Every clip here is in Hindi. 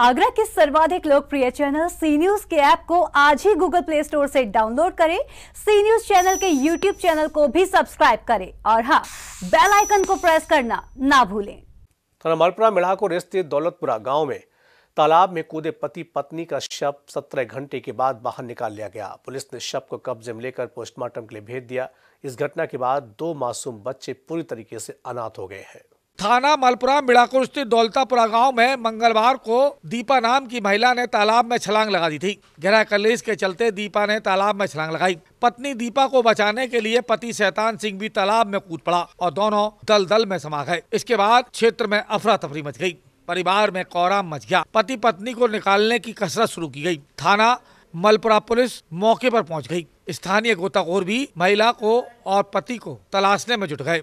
आगरा के सर्वाधिक लोकप्रिय चैनल सी न्यूज के ऐप को आज ही गूगल प्ले स्टोर से डाउनलोड करें सी न्यूज चैनल के यूट्यूब चैनल को भी सब्सक्राइब करें और हाँ बेल आइकन को प्रेस करना ना भूलें थाना मलपुरा मिड़ाकोर स्थित दौलतपुरा गाँव में तालाब में कूदे पति पत्नी का शव सत्रह घंटे के बाद बाहर निकाल लिया गया पुलिस ने शव को कब्जे में लेकर पोस्टमार्टम के लिए भेज दिया इस घटना के बाद दो मासूम बच्चे पूरी तरीके से अनाथ हो गए हैं थाना मलपुरा मिड़ाकुर स्थित दौलतापुरा गांव में मंगलवार को दीपा नाम की महिला ने तालाब में छलांग लगा दी थी गहरा कलेश के चलते दीपा ने तालाब में छलांग लगाई पत्नी दीपा को बचाने के लिए पति शैतान सिंह भी तालाब में कूद पड़ा और दोनों दल दल में समा गए इसके बाद क्षेत्र में अफरा तफरी मच गयी परिवार में कोराम मच गया पति पत्नी को निकालने की कसरत शुरू की गयी थाना मलपुरा पुलिस मौके पर पहुंच गई स्थानीय गोताखोर भी महिला को और पति को तलाशने में जुट गए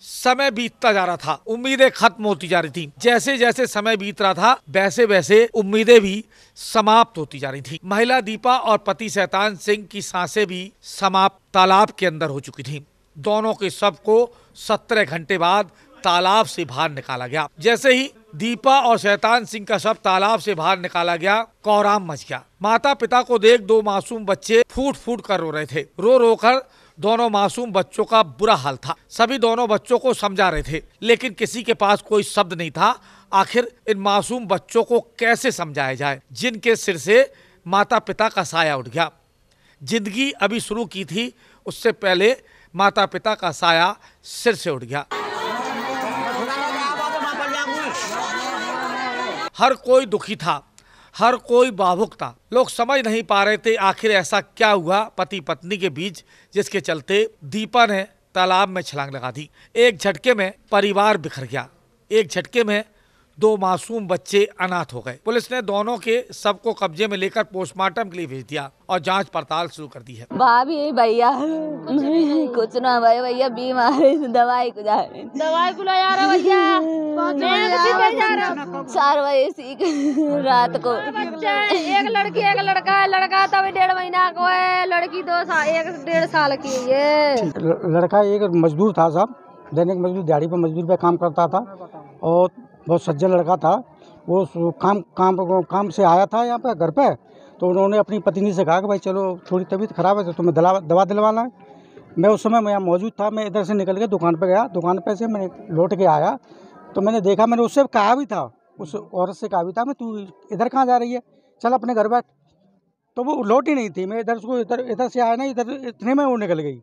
समय बीतता जा रहा था उम्मीदें खत्म होती जा रही थी जैसे जैसे समय बीत रहा था वैसे वैसे उम्मीदें भी समाप्त होती जा रही थी महिला दीपा और पति सैतान सिंह की सांसें भी समाप्त तालाब के अंदर हो चुकी थी दोनों के सब को सत्रह घंटे बाद तालाब से बाहर निकाला गया जैसे ही दीपा और शैतान सिंह का शब तालाब से बाहर निकाला गया कोराम मच गया माता पिता को देख दो मासूम बच्चे फूट फूट कर रो रहे थे रो रो कर दोनों मासूम बच्चों का बुरा हाल था सभी दोनों बच्चों को समझा रहे थे लेकिन किसी के पास कोई शब्द नहीं था आखिर इन मासूम बच्चों को कैसे समझाया जाए जिनके सिर से माता पिता का साया उठ गया जिंदगी अभी शुरू की थी उससे पहले माता पिता का साया सिर से उठ गया हर कोई दुखी था हर कोई भावुक था लोग समझ नहीं पा रहे थे आखिर ऐसा क्या हुआ पति पत्नी के बीच जिसके चलते दीपा ने तालाब में छलांग लगा दी एक झटके में परिवार बिखर गया एक झटके में दो मासूम बच्चे अनाथ हो गए पुलिस ने दोनों के सब को कब्जे में लेकर पोस्टमार्टम के लिए भेज दिया और जांच पड़ताल शुरू कर दी है भाभी भैया कुछ ना भाई भैया बीमार दवाई दवाई भैया चार बजे सीख अच्छा। रात को एक लड़की एक लड़का है लड़का तो अभी डेढ़ महीना को है लड़की दो साल एक डेढ़ साल की है लड़का एक मजदूर था साहब दैनिक मजदूर दिहाड़ी पर मजदूर पे काम करता था और बहुत सज्जन लड़का था वो काम काम काम से आया था यहाँ पे घर पे तो उन्होंने अपनी पत्नी से कहा कि भाई चलो थोड़ी तबीयत ख़राब है तो तुम्हें दवा दवा दिलवाना है मैं उस समय मैं यहाँ मौजूद था मैं इधर से निकल के दुकान पे गया दुकान पे से मैं लौट के आया तो मैंने देखा मैंने उससे कहा भी था उस हम्म। औरत से कहा भी था मैं तू इधर कहाँ जा रही है चल अपने घर बैठ तो वो लौट ही नहीं थी मैं इधर उसको इधर इधर से आया ना इधर इतने में वो निकल गई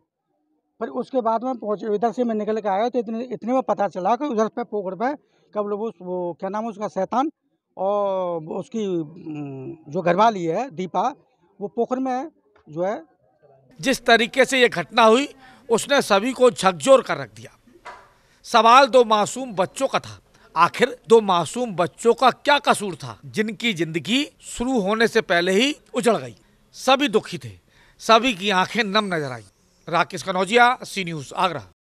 फिर उसके बाद में पहुँच इधर से मैं निकल के आया तो इतने इतने में पता चला कि उधर पे पोखर पे कब लोग उस वो क्या नाम है उसका शैतान और उसकी जो घरवाली है दीपा वो पोखर में जो है जिस तरीके से ये घटना हुई उसने सभी को झकझोर कर रख दिया सवाल दो मासूम बच्चों का था आखिर दो मासूम बच्चों का क्या कसूर था जिनकी जिंदगी शुरू होने से पहले ही उजड़ गई सभी दुखी थे सभी की आंखें नम नजर आई राकेश कनौजिया सी न्यूज आगरा